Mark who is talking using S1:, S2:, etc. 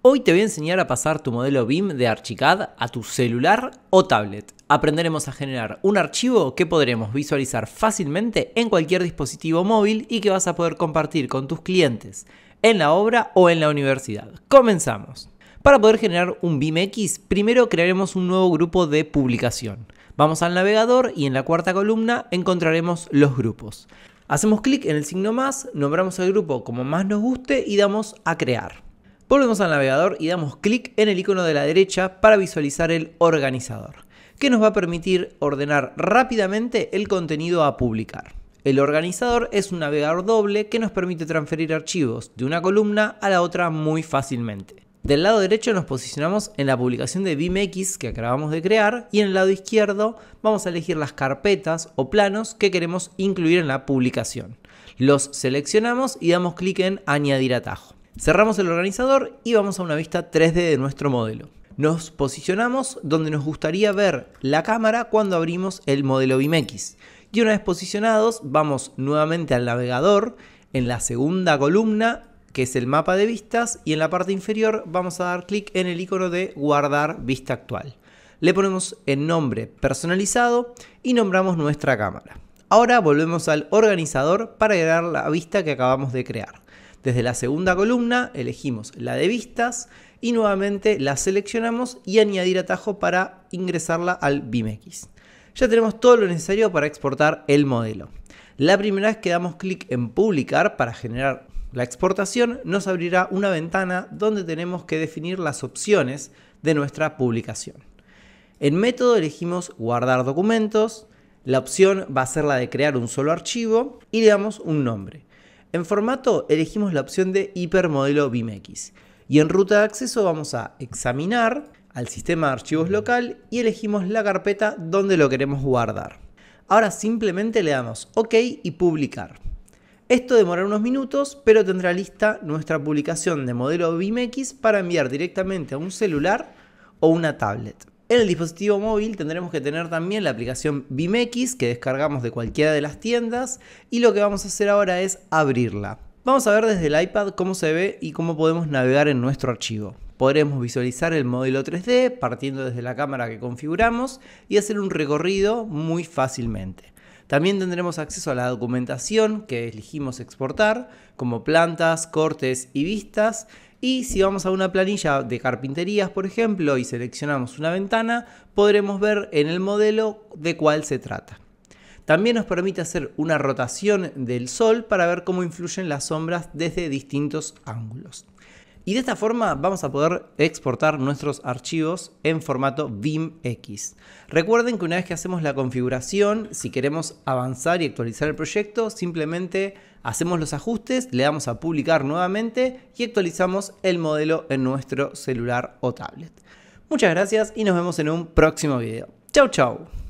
S1: Hoy te voy a enseñar a pasar tu modelo BIM de Archicad a tu celular o tablet. Aprenderemos a generar un archivo que podremos visualizar fácilmente en cualquier dispositivo móvil y que vas a poder compartir con tus clientes en la obra o en la universidad. Comenzamos. Para poder generar un BIMX, primero crearemos un nuevo grupo de publicación. Vamos al navegador y en la cuarta columna encontraremos los grupos. Hacemos clic en el signo más, nombramos el grupo como más nos guste y damos a crear. Volvemos al navegador y damos clic en el icono de la derecha para visualizar el organizador, que nos va a permitir ordenar rápidamente el contenido a publicar. El organizador es un navegador doble que nos permite transferir archivos de una columna a la otra muy fácilmente. Del lado derecho nos posicionamos en la publicación de BIMX que acabamos de crear y en el lado izquierdo vamos a elegir las carpetas o planos que queremos incluir en la publicación. Los seleccionamos y damos clic en añadir atajo. Cerramos el organizador y vamos a una vista 3D de nuestro modelo. Nos posicionamos donde nos gustaría ver la cámara cuando abrimos el modelo BIMX. Y una vez posicionados, vamos nuevamente al navegador, en la segunda columna, que es el mapa de vistas, y en la parte inferior vamos a dar clic en el icono de guardar vista actual. Le ponemos el nombre personalizado y nombramos nuestra cámara. Ahora volvemos al organizador para crear la vista que acabamos de crear. Desde la segunda columna elegimos la de vistas y nuevamente la seleccionamos y añadir atajo para ingresarla al BIMX. Ya tenemos todo lo necesario para exportar el modelo. La primera vez que damos clic en publicar para generar la exportación nos abrirá una ventana donde tenemos que definir las opciones de nuestra publicación. En método elegimos guardar documentos, la opción va a ser la de crear un solo archivo y le damos un nombre. En formato elegimos la opción de hipermodelo BIMX y en ruta de acceso vamos a examinar al sistema de archivos local y elegimos la carpeta donde lo queremos guardar. Ahora simplemente le damos OK y publicar. Esto demorará unos minutos, pero tendrá lista nuestra publicación de modelo BIMX para enviar directamente a un celular o una tablet. En el dispositivo móvil tendremos que tener también la aplicación BIMX que descargamos de cualquiera de las tiendas y lo que vamos a hacer ahora es abrirla. Vamos a ver desde el iPad cómo se ve y cómo podemos navegar en nuestro archivo. Podremos visualizar el modelo 3D partiendo desde la cámara que configuramos y hacer un recorrido muy fácilmente. También tendremos acceso a la documentación que elegimos exportar, como plantas, cortes y vistas. Y si vamos a una planilla de carpinterías, por ejemplo, y seleccionamos una ventana, podremos ver en el modelo de cuál se trata. También nos permite hacer una rotación del sol para ver cómo influyen las sombras desde distintos ángulos. Y de esta forma vamos a poder exportar nuestros archivos en formato BIMX. Recuerden que una vez que hacemos la configuración, si queremos avanzar y actualizar el proyecto, simplemente hacemos los ajustes, le damos a publicar nuevamente y actualizamos el modelo en nuestro celular o tablet. Muchas gracias y nos vemos en un próximo video. Chau chau.